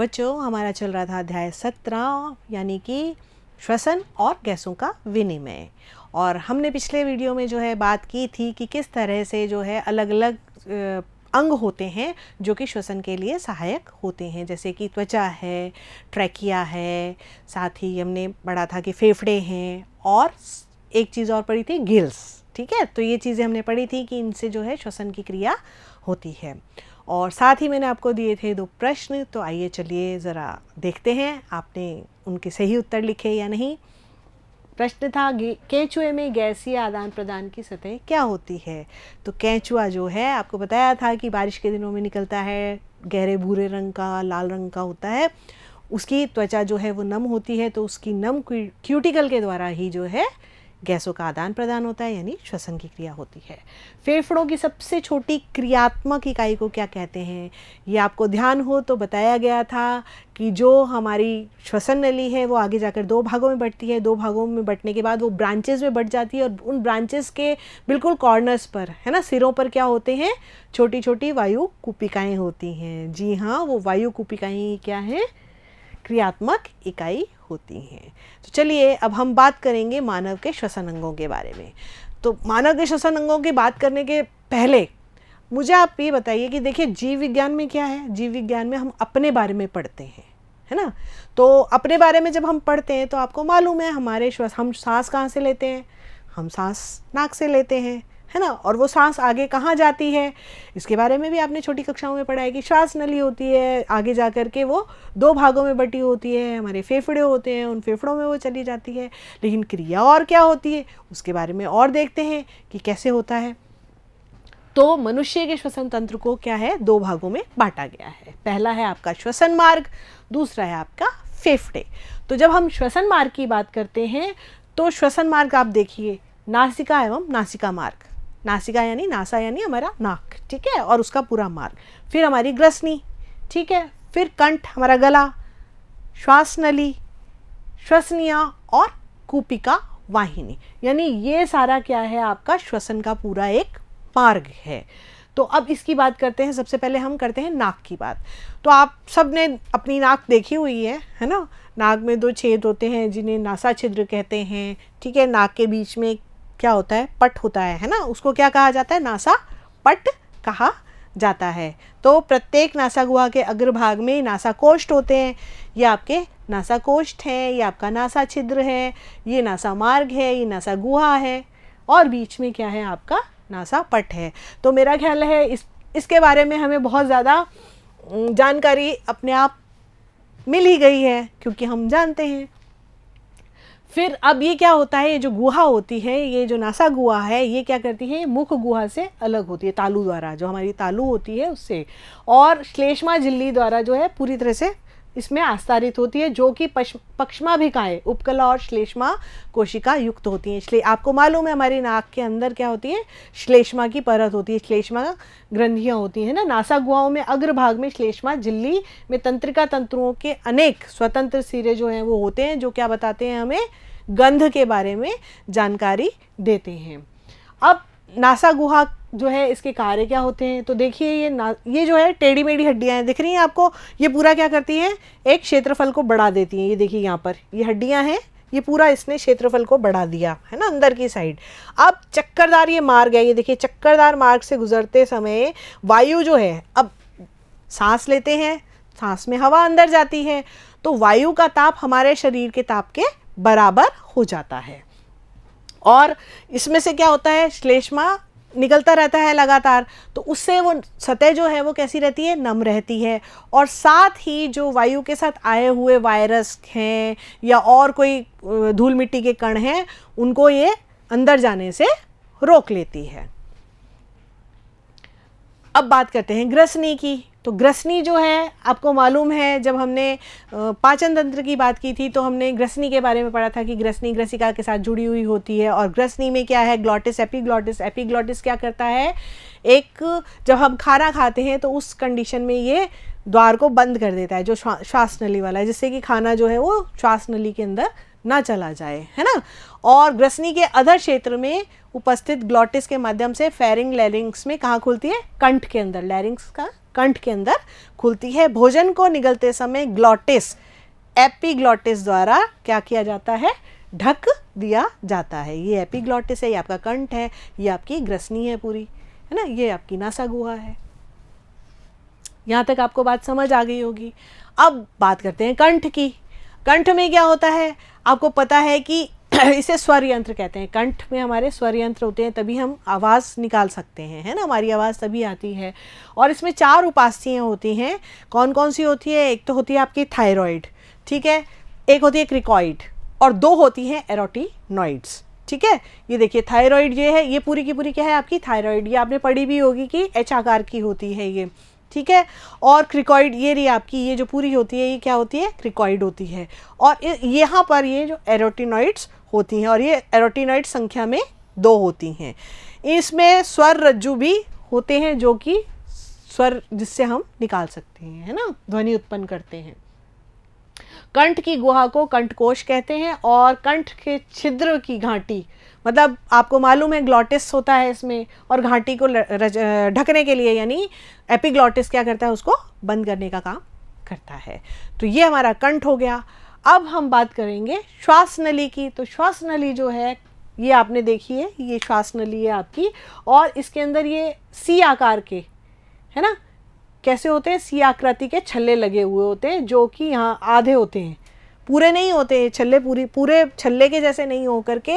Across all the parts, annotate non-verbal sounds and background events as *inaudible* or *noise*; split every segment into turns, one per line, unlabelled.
बच्चों हमारा चल रहा था अध्याय सत्रह यानी कि श्वसन और गैसों का विनिमय और हमने पिछले वीडियो में जो है बात की थी कि किस तरह से जो है अलग अलग अंग होते हैं जो कि श्वसन के लिए सहायक होते हैं जैसे कि त्वचा है ट्रैकिया है साथ ही हमने पढ़ा था कि फेफड़े हैं और एक चीज़ और पढ़ी थी गिल्स ठीक है तो ये चीज़ें हमने पढ़ी थी कि इनसे जो है श्वसन की क्रिया होती है और साथ ही मैंने आपको दिए थे दो प्रश्न तो आइए चलिए ज़रा देखते हैं आपने उनके सही उत्तर लिखे या नहीं प्रश्न था कैचुए में गैसीय आदान प्रदान की सतह क्या होती है तो कैचुआ जो है आपको बताया था कि बारिश के दिनों में निकलता है गहरे भूरे रंग का लाल रंग का होता है उसकी त्वचा जो है वो नम होती है तो उसकी नम क्यूटिकल के द्वारा ही जो है गैसों का आदान प्रदान होता है यानी श्वसन की क्रिया होती है फेफड़ों की सबसे छोटी क्रियात्मक इकाई को क्या कहते हैं ये आपको ध्यान हो तो बताया गया था कि जो हमारी श्वसन नली है वो आगे जाकर दो भागों में बढ़ती है दो भागों में बढ़ने के बाद वो ब्रांचेज में बट जाती है और उन ब्रांचेज के बिल्कुल कॉर्नर्स पर है ना सिरों पर क्या होते हैं छोटी छोटी वायु कूपिकाएँ होती हैं जी हाँ वो वायु कूपिकाएँ क्या हैं क्रियात्मक इकाई होती हैं तो चलिए अब हम बात करेंगे मानव के श्वसन अंगों के बारे में तो मानव के श्वसन अंगों की बात करने के पहले मुझे आप ये बताइए कि देखिए जीव विज्ञान में क्या है जीव विज्ञान में हम अपने बारे में पढ़ते हैं है ना तो अपने बारे में जब हम पढ़ते हैं तो आपको मालूम है हमारे श्वास हम सांस कहाँ से लेते हैं हम सांस नाक से लेते हैं है ना और वो सांस आगे कहाँ जाती है इसके बारे में भी आपने छोटी कक्षाओं में पढ़ा है कि श्वास नली होती है आगे जा कर के वो दो भागों में बटी होती है हमारे फेफड़े होते हैं उन फेफड़ों में वो चली जाती है लेकिन क्रिया और क्या होती है उसके बारे में और देखते हैं कि कैसे होता है तो मनुष्य के श्वसन तंत्र को क्या है दो भागों में बांटा गया है पहला है आपका श्वसन मार्ग दूसरा है आपका फेफड़े तो जब हम श्वसन मार्ग की बात करते हैं तो श्वसन मार्ग आप देखिए नासिका एवं नासिका मार्ग नासिका यानी नासा यानी हमारा नाक ठीक है और उसका पूरा मार्ग फिर हमारी ग्रसनी ठीक है फिर कंठ हमारा गला श्वास नली श्वसनिया और कूपिका वाहिनी यानी ये सारा क्या है आपका श्वसन का पूरा एक मार्ग है तो अब इसकी बात करते हैं सबसे पहले हम करते हैं नाक की बात तो आप सब ने अपनी नाक देखी हुई है है ना नाक में दो छेद होते हैं जिन्हें नासा छिद्र कहते हैं ठीक है नाक के बीच में एक क्या होता है पट होता है है ना उसको क्या कहा जाता है नासा पट कहा जाता है तो प्रत्येक नासा गुहा के अग्रभाग में नासा कोष्ठ होते हैं ये आपके नासा कोष्ठ हैं ये आपका नासा छिद्र है ये नासा मार्ग है ये नासा गुहा है और बीच में क्या है आपका नासा पट है तो मेरा ख्याल है इस इसके बारे में हमें बहुत ज़्यादा जानकारी अपने आप मिल ही गई है क्योंकि हम जानते हैं फिर अब ये क्या होता है ये जो गुहा होती है ये जो नासा गुहा है ये क्या करती है मुख गुहा से अलग होती है तालू द्वारा जो हमारी तालू होती है उससे और श्लेष्मा झिल्ली द्वारा जो है पूरी तरह से इसमें आस्तारित होती है जो कि पक्षमा भी कहा उपकला और श्लेष्मा कोशिका युक्त होती हैं इसलिए आपको मालूम है हमारी नाक के अंदर क्या होती है श्लेष्मा की परत होती है श्लेष्मा ग्रंथियां होती हैं ना नासा गुहाओं में अग्रभाग में श्लेष्मा झिल्ली में तंत्रिका तंत्रुओं के अनेक स्वतंत्र सिरे जो हैं वो होते हैं जो क्या बताते हैं हमें गंध के बारे में जानकारी देते हैं अब नासा गुहा जो है इसके कार्य क्या होते हैं तो देखिए ये ना ये जो है टेढ़ी मेढ़ी हड्डियाँ हैं दिख रही हैं आपको ये पूरा क्या करती हैं एक क्षेत्रफल को बढ़ा देती हैं ये देखिए यहाँ पर ये हड्डियाँ हैं ये पूरा इसने क्षेत्रफल को बढ़ा दिया है ना अंदर की साइड अब चक्करदार ये मार्ग है ये देखिए चक्करदार मार्ग से गुजरते समय वायु जो है अब सांस लेते हैं सांस में हवा अंदर जाती है तो वायु का ताप हमारे शरीर के ताप के बराबर हो जाता है और इसमें से क्या होता है श्लेष्मा निकलता रहता है लगातार तो उससे वो सतह जो है वो कैसी रहती है नम रहती है और साथ ही जो वायु के साथ आए हुए वायरस हैं या और कोई धूल मिट्टी के कण हैं उनको ये अंदर जाने से रोक लेती है अब बात करते हैं ग्रसनी की तो ग्रसनी जो है आपको मालूम है जब हमने पाचन तंत्र की बात की थी तो हमने ग्रसनी के बारे में पढ़ा था कि ग्रसनी ग्रसिका के साथ जुड़ी हुई होती है और ग्रसनी में क्या है ग्लॉटिस एपीग्लॉटिस एपीग्लॉटिस क्या करता है एक जब हम खाना खाते हैं तो उस कंडीशन में ये द्वार को बंद कर देता है जो श्वास नली वाला है जिससे कि खाना जो है वो श्वास नली के अंदर ना चला जाए है ना और ग्रसनी के अधर क्षेत्र में उपस्थित ग्लॉटिस के माध्यम से फेरिंग लैरिंग्स में कहाँ खुलती है कंठ के अंदर लैरिंग्स का कंठ के अंदर खुलती है भोजन को निगलते समय ग्लॉटिस एपीग्लॉटिस द्वारा क्या किया जाता है ढक दिया जाता है ये एपीग्लॉटिस है ये आपका कंठ है ये आपकी ग्रसनी है पूरी है ना ये आपकी नासा गुहा है यहाँ तक आपको बात समझ आ गई होगी अब बात करते हैं कंठ की कंठ में क्या होता है आपको पता है कि *clears throat* इसे स्वर यंत्र कहते हैं कंठ में हमारे स्वर यंत्र होते हैं तभी हम आवाज़ निकाल सकते हैं है ना हमारी आवाज़ तभी आती है और इसमें चार उपास्थियाँ होती हैं कौन कौन सी होती है एक तो होती है आपकी थायरॉयड ठीक है एक होती है क्रिकॉइड और दो होती हैं एरोटीनॉइड्स ठीक है ये देखिए थायरॉयड ये है ये पूरी की पूरी क्या है आपकी थायरॉयड ये आपने पढ़ी भी होगी कि एच आकार की होती है ये ठीक है और क्रिकॉइड ये रही आपकी ये जो पूरी होती है ये क्या होती है क्रिकॉइड होती है और यहाँ पर ये जो एरोटिनॉइड्स होती हैं और ये एरोटिनॉइड संख्या में दो होती हैं इसमें स्वर रज्जु भी होते हैं जो कि स्वर जिससे हम निकाल सकते हैं है ना ध्वनि उत्पन्न करते हैं कंठ की गुहा को कंठकोश कहते हैं और कंठ के छिद्र की घाटी मतलब आपको मालूम है ग्लॉटिस होता है इसमें और घाटी को ढकने के लिए यानी एपिग्लॉटिस क्या करता है उसको बंद करने का काम करता है तो ये हमारा कंठ हो गया अब हम बात करेंगे श्वास नली की तो श्वास नली जो है ये आपने देखी है ये श्वास नली है आपकी और इसके अंदर ये सी आकार के है ना कैसे होते हैं सी आकृति के छल्ले लगे हुए होते हैं जो कि यहाँ आधे होते हैं पूरे नहीं होते हैं छल्ले पूरी पूरे छल्ले के जैसे नहीं हो करके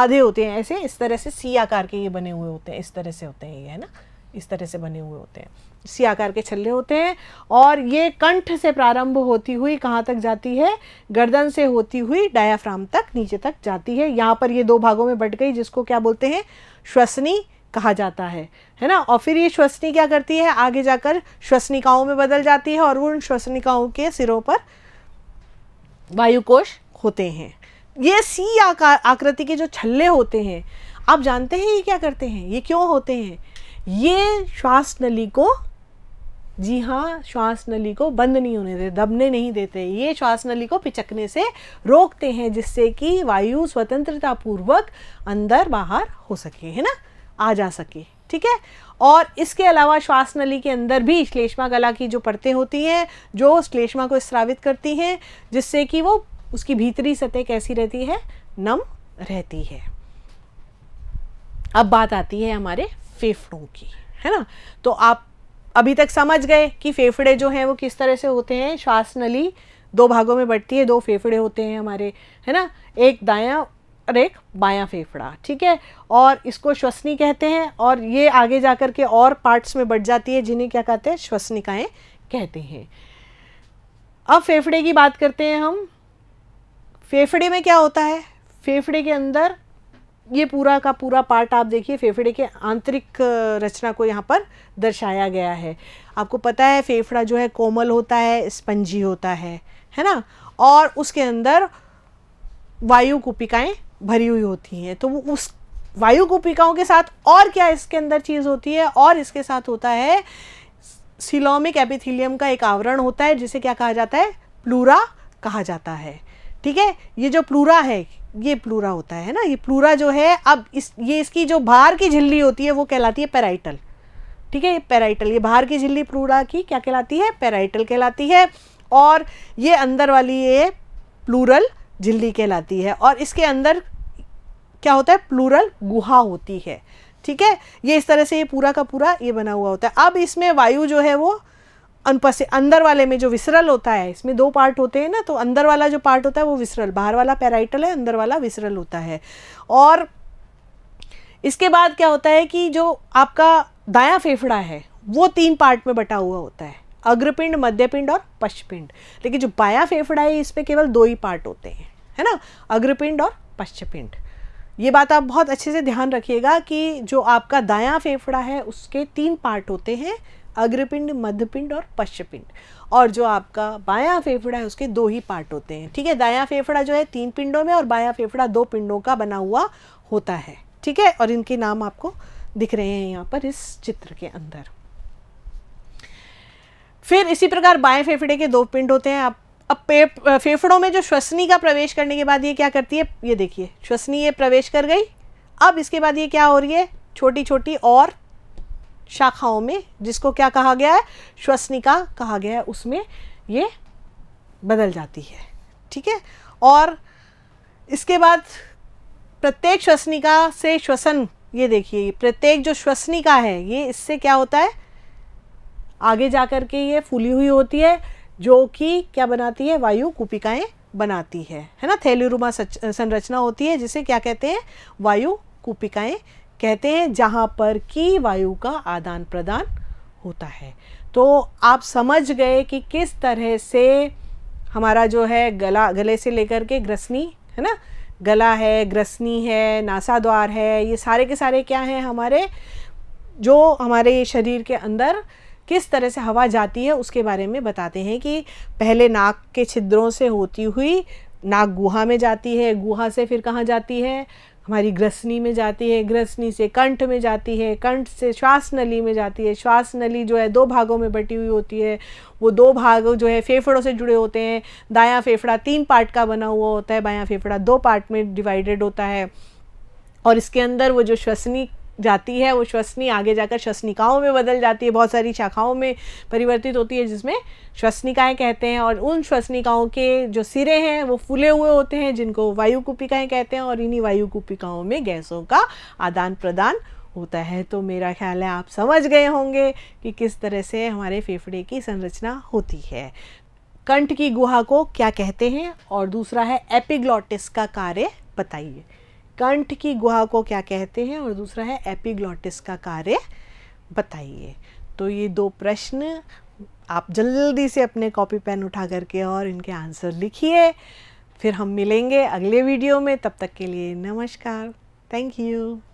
आधे होते हैं ऐसे इस तरह से सी आकार के ये बने हुए होते हैं इस तरह से होते हैं ये है ना इस तरह से बने हुए होते हैं सी आकार के छल्ले होते हैं और ये कंठ से प्रारंभ होती हुई कहाँ तक जाती है गर्दन से होती हुई डायाफ्राम तक नीचे तक जाती है यहाँ पर ये दो भागों में बट गई जिसको क्या बोलते हैं श्वसनी कहा जाता है है ना और फिर ये श्वसनी क्या करती है आगे जाकर श्वसनिकाओं में बदल जाती है और उन श्वसनिकाओं के सिरों पर वायुकोश होते हैं ये सी आकार आकृति के जो छल्ले होते हैं आप जानते हैं ये क्या करते हैं ये क्यों होते हैं ये श्वास नली को जी हाँ श्वास नली को बंद नहीं होने देते दबने नहीं देते ये श्वास नली को पिचकने से रोकते हैं जिससे कि वायु स्वतंत्रता पूर्वक अंदर बाहर हो सके है ना आ जा सके ठीक है और इसके अलावा श्वास नली के अंदर भी श्लेष्मा गला की जो परतें होती हैं जो श्लेष्मा को स्रावित करती हैं जिससे कि वो उसकी भीतरी सतह कैसी रहती है नम रहती है अब बात आती है हमारे फेफड़ों की है ना तो आप अभी तक समझ गए कि फेफड़े जो हैं वो किस तरह से होते हैं श्वास नली दो भागों में बढ़ती है दो फेफड़े होते हैं हमारे है ना एक दाया और एक बायां फेफड़ा ठीक है और इसको श्वसनी कहते हैं और ये आगे जाकर के और पार्ट्स में बढ़ जाती है जिन्हें क्या कहते हैं श्वसनिकाएँ कहते हैं अब फेफड़े की बात करते हैं हम फेफड़े में क्या होता है फेफड़े के अंदर ये पूरा का पूरा पार्ट आप देखिए फेफड़े के आंतरिक रचना को यहाँ पर दर्शाया गया है आपको पता है फेफड़ा जो है कोमल होता है स्पंजी होता है है ना और उसके अंदर वायु कुपिकाएं भरी हुई होती हैं तो वो उस वायु गोपिकाओं के साथ और क्या इसके अंदर चीज़ होती है और इसके साथ होता है सिलोमिक एपिथीलियम का एक आवरण होता है जिसे क्या कहा जाता है प्लूरा कहा जाता है ठीक है ये जो प्लूरा है ये प्लूरा होता है ना ये प्लूरा जो है अब इस ये इसकी जो बाहर की झिल्ली होती है वो कहलाती है पेराइटल ठीक है ये पेराइटल ये बाहर की झिल्ली प्लूरा की क्या कहलाती है पेराइटल कहलाती है और ये अंदर वाली ये प्लूरल झिल्ली कहलाती है और इसके अंदर क्या होता है प्लूरल गुहा होती है ठीक है ये इस तरह से ये पूरा का पूरा ये बना हुआ होता है अब इसमें वायु जो है वो अनुपस्थित अंदर वाले में जो विसरल होता है इसमें दो पार्ट होते हैं ना तो अंदर वाला जो पार्ट होता है वो विसरल बाहर वाला पैराइटल है अंदर वाला विसरल होता है और इसके बाद क्या होता है कि जो आपका दाया फेफड़ा है वो तीन पार्ट में बटा हुआ होता है अग्रपिंड मध्यपिंड और पश्चपिंड लेकिन जो बाया फेफड़ा है इस पर केवल दो ही पार्ट होते हैं है ना अग्रपिंड और पश्चपिंड ये बात आप बहुत अच्छे से ध्यान रखिएगा कि जो आपका दायां फेफड़ा है उसके तीन पार्ट होते हैं अग्रपिंड मध्यपिंड और पश्चपिंड और जो आपका बायां फेफड़ा है उसके दो ही पार्ट होते हैं ठीक है दायां फेफड़ा जो है तीन पिंडों में और बायां फेफड़ा दो पिंडों का बना हुआ होता है ठीक है और इनके नाम आपको दिख रहे हैं यहाँ पर इस चित्र के अंदर फिर इसी प्रकार बाएं फेफड़े के दो पिंड होते हैं आप अब फेफड़ों में जो श्वसनी का प्रवेश करने के बाद ये क्या करती है ये देखिए श्वसनी ये प्रवेश कर गई अब इसके बाद ये क्या हो रही है छोटी छोटी और शाखाओं में जिसको क्या कहा गया है श्वसनिका कहा गया है उसमें ये बदल जाती है ठीक है और इसके बाद प्रत्येक श्वसनिका से श्वसन ये देखिए प्रत्येक जो श्वसनिका है ये इससे क्या होता है आगे जा कर के ये फूली हुई होती है जो कि क्या बनाती है वायु कूपिकाएँ बनाती है है ना थैलीरुमा संरचना होती है जिसे क्या कहते हैं वायु कूपिकाएँ कहते हैं जहाँ पर की वायु का आदान प्रदान होता है तो आप समझ गए कि किस तरह से हमारा जो है गला गले से लेकर के ग्रसनी है ना गला है ग्रसनी है नासा द्वार है ये सारे के सारे क्या हैं हमारे जो हमारे शरीर के अंदर किस तरह से हवा जाती है उसके बारे में बताते हैं कि पहले नाक के छिद्रों से होती हुई नाक गुहा में जाती है गुहा से फिर कहाँ जाती है हमारी ग्रसनी में जाती है ग्रसनी से कंठ में जाती है कंठ से श्वास नली में जाती है श्वास नली जो है दो भागों में बटी हुई होती है वो दो भाग जो है फेफड़ों से जुड़े होते हैं दायां फेफड़ा तीन पार्ट का बना हुआ होता है बायां फेफड़ा दो पार्ट में डिवाइडेड होता है और इसके अंदर वो जो श्वसनी जाती है वो श्वसनी आगे जाकर श्वसनिकाओं में बदल जाती है बहुत सारी शाखाओं में परिवर्तित होती है जिसमें श्वसनिकाएँ कहते हैं और उन श्वसनिकाओं के जो सिरे हैं वो फूले हुए होते हैं जिनको वायुकूपिकाएँ कहते हैं और इन्हीं वायुकूपिकाओं में गैसों का आदान प्रदान होता है तो मेरा ख्याल है आप समझ गए होंगे कि किस तरह से हमारे फेफड़े की संरचना होती है कंठ की गुहा को क्या कहते हैं और दूसरा है एपिग्लॉटिस का कार्य बताइए कंठ की गुहा को क्या कहते हैं और दूसरा है एपिग्लॉटिस का कार्य बताइए तो ये दो प्रश्न आप जल्दी से अपने कॉपी पेन उठा करके और इनके आंसर लिखिए फिर हम मिलेंगे अगले वीडियो में तब तक के लिए नमस्कार थैंक यू